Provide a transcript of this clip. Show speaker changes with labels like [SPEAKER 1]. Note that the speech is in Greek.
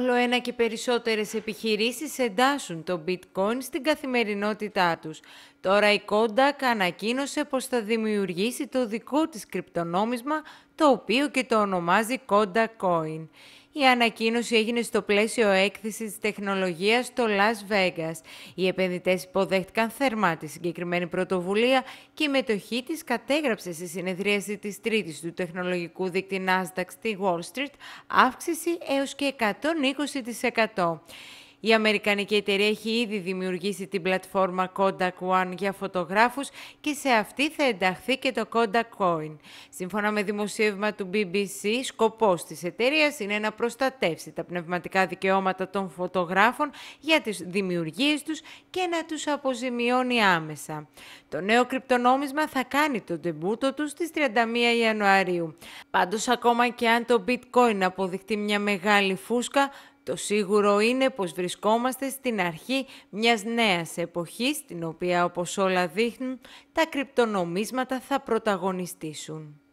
[SPEAKER 1] ένα και περισσότερες επιχειρήσεις εντάσσουν το bitcoin στην καθημερινότητά τους. Τώρα η Kodak ανακοίνωσε πως θα δημιουργήσει το δικό της κρυπτονόμισμα, το οποίο και το ονομάζει Kodak Coin. Η ανακοίνωση έγινε στο πλαίσιο έκθεσης τεχνολογίας στο Las Vegas. Οι επενδυτές υποδέχτηκαν θερμά τη συγκεκριμένη πρωτοβουλία και η μετοχή της κατέγραψε στη συνεδρίαση της Τρίτης του τεχνολογικού δίκτυ Nasdaq στη Wall Street αύξηση έως και 120%. Η Αμερικανική εταιρεία έχει ήδη δημιουργήσει την πλατφόρμα Kodak One για φωτογράφους και σε αυτή θα ενταχθεί και το Kodak Coin. Σύμφωνα με δημοσίευμα του BBC, σκοπός της εταιρείας είναι να προστατεύσει τα πνευματικά δικαιώματα των φωτογράφων για τις δημιουργίες τους και να τους αποζημιώνει άμεσα. Το νέο κρυπτονόμισμα θα κάνει το τεμπούτο του στις 31 Ιανουαρίου. Πάντως ακόμα και αν το bitcoin αποδειχτεί μια μεγάλη φούσκα, το σίγουρο είναι πως βρισκόμαστε στην αρχή μιας νέας εποχής, την οποία όπως όλα δείχνουν, τα κρυπτονομίσματα θα πρωταγωνιστήσουν.